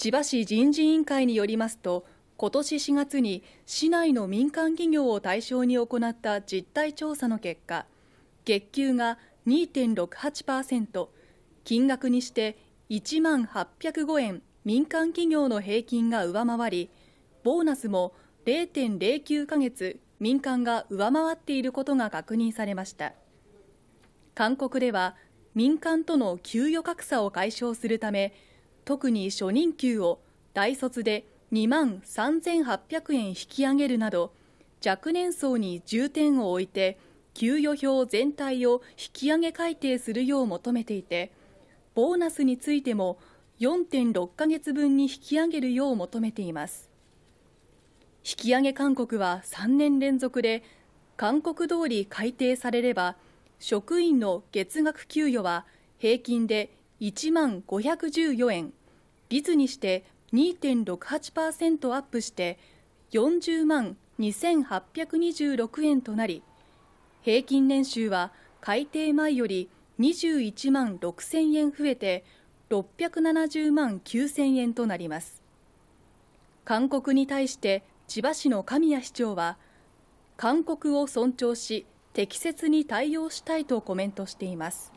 千葉市人事委員会によりますと、今年4月に市内の民間企業を対象に行った実態調査の結果、月給が2.68%、金額にして1万805円民間企業の平均が上回り、ボーナスも0.09ヶ月民間が上回っていることが確認されました。韓国では民間との給与格差を解消するため、特に初任給を大卒で2万3800円引き上げるなど若年層に重点を置いて給与表全体を引き上げ改定するよう求めていてボーナスについても4.6ヶ月分に引き上げるよう求めています引き上げ勧告は3年連続で勧告通り改定されれば職員の月額給与は平均で1万514円率にして2.68%アップして40万2826円となり平均年収は改定前より21万6000円増えて670万9000円となります勧告に対して千葉市の神谷市長は勧告を尊重し適切に対応したいとコメントしています